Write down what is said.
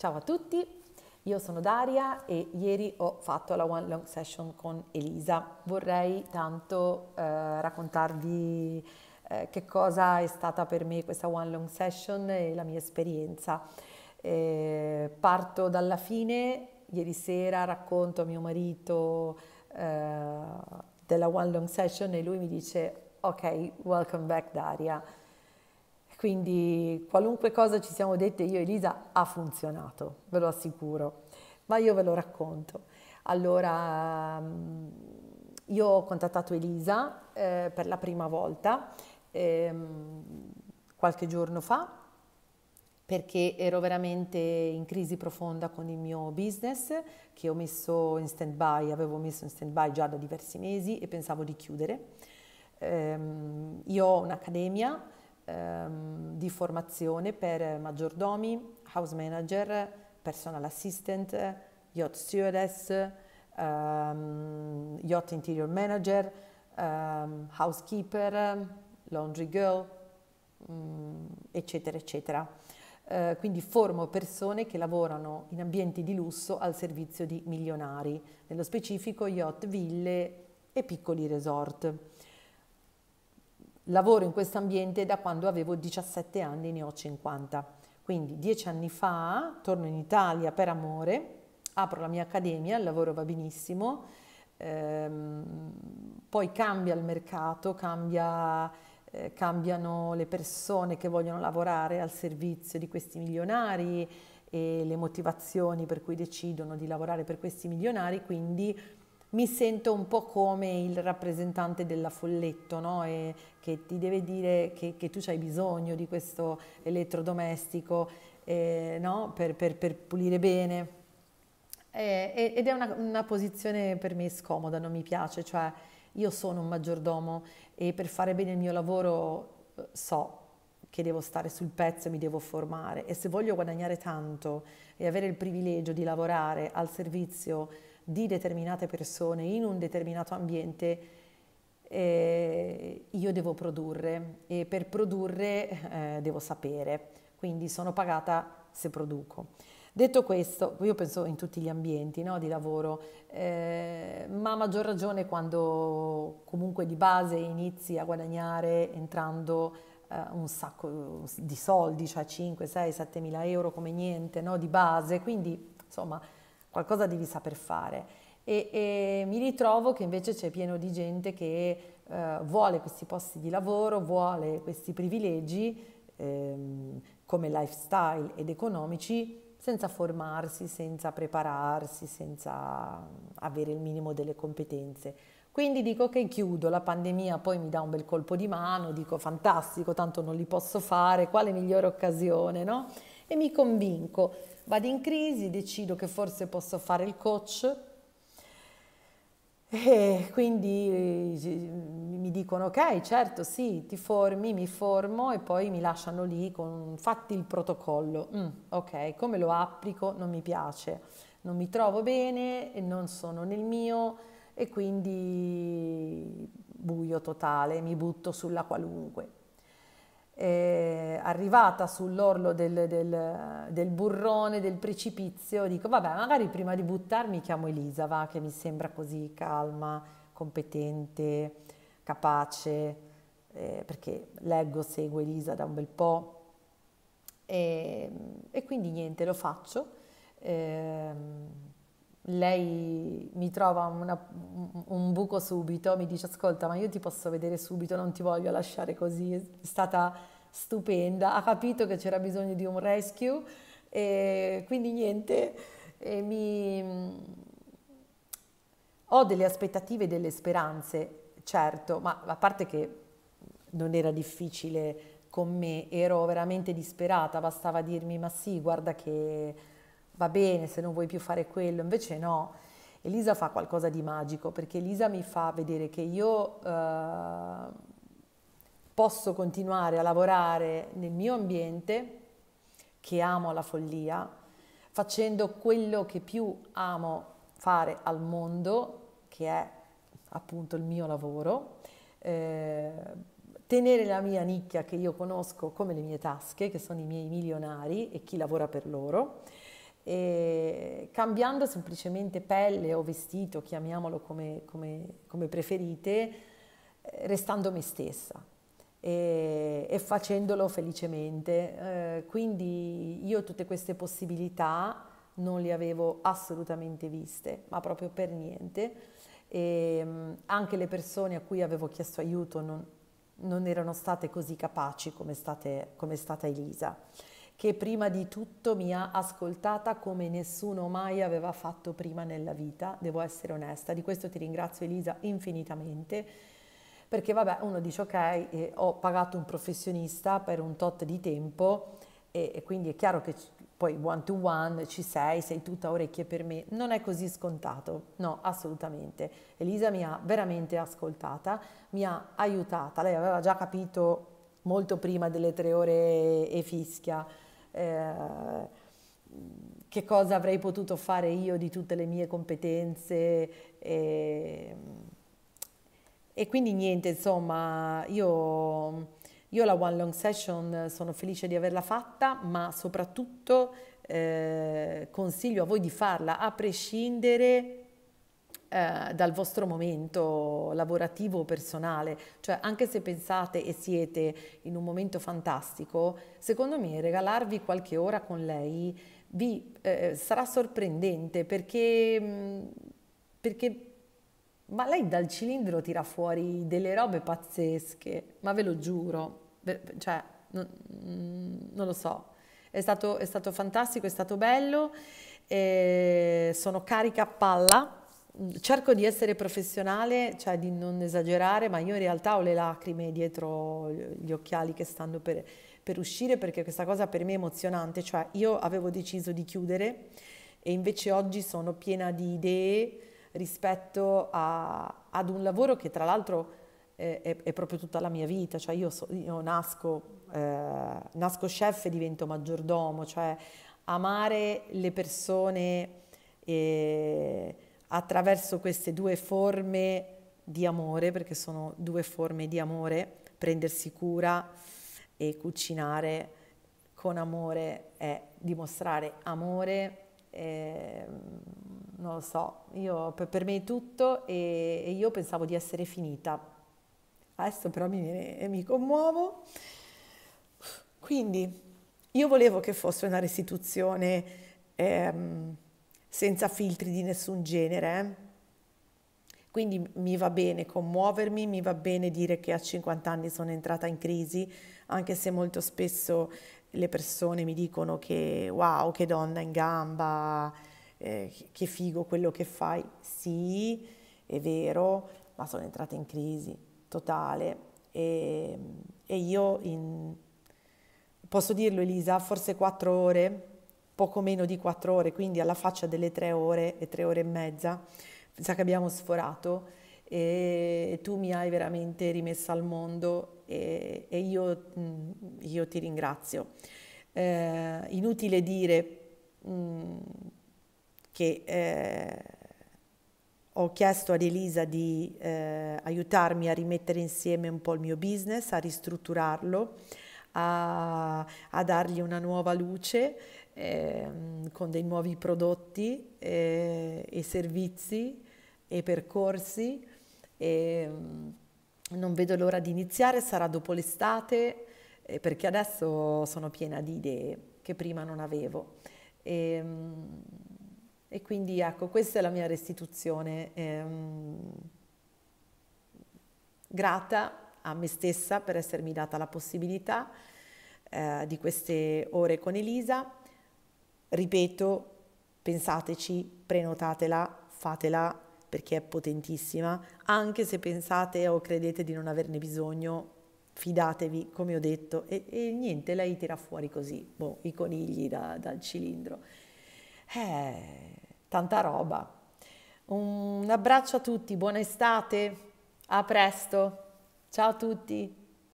Ciao a tutti, io sono Daria e ieri ho fatto la One Long Session con Elisa. Vorrei tanto eh, raccontarvi eh, che cosa è stata per me questa One Long Session e la mia esperienza. Eh, parto dalla fine, ieri sera racconto a mio marito eh, della One Long Session e lui mi dice ok, welcome back Daria quindi qualunque cosa ci siamo dette io e Elisa ha funzionato, ve lo assicuro, ma io ve lo racconto. Allora, mm, io ho contattato Elisa eh, per la prima volta eh, qualche giorno fa perché ero veramente in crisi profonda con il mio business che ho messo in stand by, avevo messo in stand by già da diversi mesi e pensavo di chiudere. Eh, io ho un'accademia ehm, di formazione per maggiordomi, house manager, personal assistant, yacht stewardess, ehm, yacht interior manager, ehm, housekeeper, laundry girl, mh, mm, eccetera, eccetera. Eh, quindi formo persone che lavorano in ambienti di lusso al servizio di milionari, nello specifico yacht, ville e piccoli resort. Lavoro in questo ambiente da quando avevo 17 anni, ne ho 50. Quindi dieci anni fa torno in Italia per amore, apro la mia accademia, il lavoro va benissimo, ehm, poi cambia il mercato, cambia, eh, cambiano le persone che vogliono lavorare al servizio di questi milionari e le motivazioni per cui decidono di lavorare per questi milionari, quindi mi sento un po' come il rappresentante della Folletto, no? che ti deve dire che, che, tu hai bisogno di questo elettrodomestico eh, no? per, per, per, pulire bene. Eh, ed è una, una, posizione per me scomoda, non mi piace, cioè io sono un maggiordomo e per fare bene il mio lavoro eh, so che devo stare sul pezzo e mi devo formare e se voglio guadagnare tanto e avere il privilegio di lavorare al servizio di determinate persone in un determinato ambiente eh, io devo produrre e per produrre eh, devo sapere, quindi sono pagata se produco. Detto questo, io penso in tutti gli ambienti no, di lavoro, eh, ma a maggior ragione quando comunque di base inizi a guadagnare entrando eh, un sacco di soldi, cioè 5, 6, 7 mila euro come niente, no, di base, quindi insomma qualcosa devi saper fare. E, e mi ritrovo che invece c'è pieno di gente che eh, vuole questi posti di lavoro, vuole questi privilegi ehm, come lifestyle ed economici senza formarsi, senza prepararsi, senza mm, avere il minimo delle competenze. Quindi dico che chiudo, la pandemia poi mi dà un bel colpo di mano, dico fantastico, tanto non li posso fare, quale migliore occasione, no? E mi convinco vado in crisi, decido che forse posso fare il coach e quindi eh, mi dicono ok, certo, sì, ti formi, mi formo e poi mi lasciano lì con fatti il protocollo. Mm, ok, come lo applico non mi piace, non mi trovo bene, e non sono nel mio e quindi buio totale, mi butto sulla qualunque eh, arrivata sull'orlo del, del, del, burrone, del precipizio, dico vabbè magari prima di buttarmi chiamo Elisa, va, che mi sembra così calma, competente, capace, eh, perché leggo, seguo Elisa da un bel po'. E, ehm, e quindi niente, lo faccio. Eh, lei mi trova una, un buco subito, mi dice ascolta ma io ti posso vedere subito, non ti voglio lasciare così, è stata stupenda, ha capito che c'era bisogno di un rescue e quindi niente, e mi... ho delle aspettative e delle speranze, certo, ma a parte che non era difficile con me, ero veramente disperata, bastava dirmi ma sì, guarda che va bene se non vuoi più fare quello, invece no. Elisa fa qualcosa di magico perché Elisa mi fa vedere che io eh, posso continuare a lavorare nel mio ambiente, che amo la follia, facendo quello che più amo fare al mondo, che è appunto il mio lavoro, eh, tenere la mia nicchia che io conosco come le mie tasche, che sono i miei milionari e chi lavora per loro e cambiando semplicemente pelle o vestito, chiamiamolo come, come, come preferite, eh, restando me stessa e, e facendolo felicemente. Eh, quindi io tutte queste possibilità non le avevo assolutamente viste, ma proprio per niente. E, mm, anche le persone a cui avevo chiesto aiuto non, non erano state così capaci come, state, come è stata Elisa che prima di tutto mi ha ascoltata come nessuno mai aveva fatto prima nella vita, devo essere onesta, di questo ti ringrazio Elisa infinitamente, perché vabbè uno dice ok, eh, ho pagato un professionista per un tot di tempo e, e quindi è chiaro che poi one to one ci sei, sei tutta orecchie per me, non è così scontato, no assolutamente, Elisa mi ha veramente ascoltata, mi ha aiutata, lei aveva già capito molto prima delle tre ore e fischia eh, che cosa avrei potuto fare io di tutte le mie competenze. E, e quindi niente, insomma, io, io, la One Long Session sono felice di averla fatta, ma soprattutto eh, consiglio a voi di farla a prescindere eh, dal vostro momento lavorativo o personale, cioè anche se pensate e siete in un momento fantastico, secondo me regalarvi qualche ora con lei vi eh, eh sarà sorprendente perché, mm, perché ma lei dal cilindro tira fuori delle robe pazzesche, ma ve lo giuro, cioè non, mm, non lo so, è stato, è stato fantastico, è stato bello, eh, sono carica a palla cerco di essere professionale, cioè di non esagerare, ma io in realtà ho le lacrime dietro gli occhiali che stanno per, per uscire perché questa cosa per me è emozionante, cioè io avevo deciso di chiudere e invece oggi sono piena di idee rispetto a, ad un lavoro che tra l'altro è, è, è, proprio tutta la mia vita, cioè io, so, io nasco, eh, nasco chef e divento maggiordomo, cioè amare le persone. E, attraverso queste due forme di amore, perché sono due forme di amore, prendersi cura e cucinare con amore è dimostrare amore, eh, non lo so, io, per, me è tutto e, e, io pensavo di essere finita. Adesso però mi, viene, mi commuovo. Quindi io volevo che fosse una restituzione. Ehm, senza filtri di nessun genere. Eh. Quindi mi va bene commuovermi, mi va bene dire che a 50 anni sono entrata in crisi, anche se molto spesso le persone mi dicono che wow, che donna in gamba, eh, che figo quello che fai. Sì, è vero, ma sono entrata in crisi totale e, e io in, posso dirlo Elisa, forse quattro ore poco meno di 4 ore, quindi alla faccia delle 3 ore e 3 ore e mezza, sa che abbiamo sforato e tu mi hai veramente rimessa al mondo e, e io, io, ti ringrazio. Eh, inutile dire mh, che eh, ho chiesto ad Elisa di eh, aiutarmi a rimettere insieme un po' il mio business, a ristrutturarlo, a, a dargli una nuova luce ehm, con dei nuovi prodotti eh, e servizi e percorsi. E, ehm, non vedo l'ora di iniziare, sarà dopo l'estate, eh, perché adesso sono piena di idee che prima non avevo. E, ehm, e quindi ecco, questa è la mia restituzione. Ehm, grata a me stessa per essermi data la possibilità eh, di queste ore con Elisa Ripeto, pensateci, prenotatela, fatela perché è potentissima, anche se pensate o credete di non averne bisogno, fidatevi, come ho detto, e, e niente, lei tira fuori così, boh, i conigli da, dal cilindro. Eh, tanta roba. Un abbraccio a tutti, buona estate, a presto, ciao a tutti.